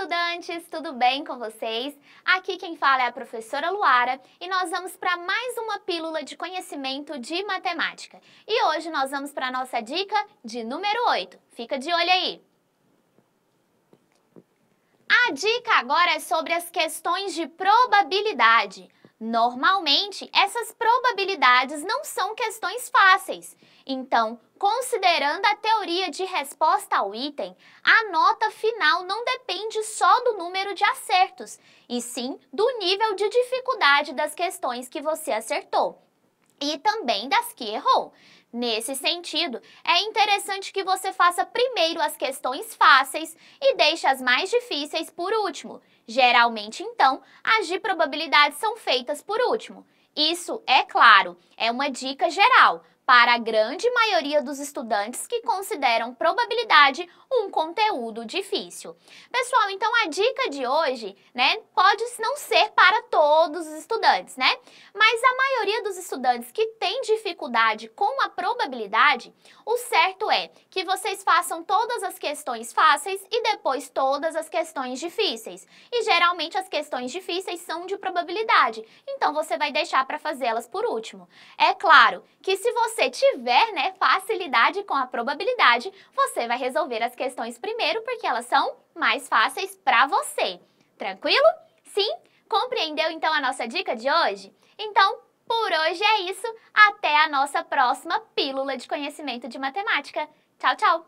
estudantes, tudo bem com vocês? Aqui quem fala é a professora Luara e nós vamos para mais uma pílula de conhecimento de matemática. E hoje nós vamos para a nossa dica de número 8. Fica de olho aí! A dica agora é sobre as questões de probabilidade. Normalmente, essas probabilidades não são questões fáceis. Então, considerando a teoria de resposta ao item, a nota final não depende só do número de acertos, e sim do nível de dificuldade das questões que você acertou e também das que errou. Nesse sentido, é interessante que você faça primeiro as questões fáceis e deixe as mais difíceis por último. Geralmente, então, as de probabilidade são feitas por último. Isso, é claro, é uma dica geral, para a grande maioria dos estudantes que consideram probabilidade um conteúdo difícil. Pessoal, então a dica de hoje, né, pode não ser para todos os estudantes, né? Mas a maioria dos estudantes que tem dificuldade com a probabilidade, o certo é que vocês façam todas as questões fáceis e depois todas as questões difíceis. E geralmente as questões difíceis são de probabilidade, então você vai deixar para fazê-las por último. É claro que se você você tiver né, facilidade com a probabilidade, você vai resolver as questões primeiro, porque elas são mais fáceis para você. Tranquilo? Sim? Compreendeu então a nossa dica de hoje? Então, por hoje é isso. Até a nossa próxima Pílula de Conhecimento de Matemática. Tchau, tchau!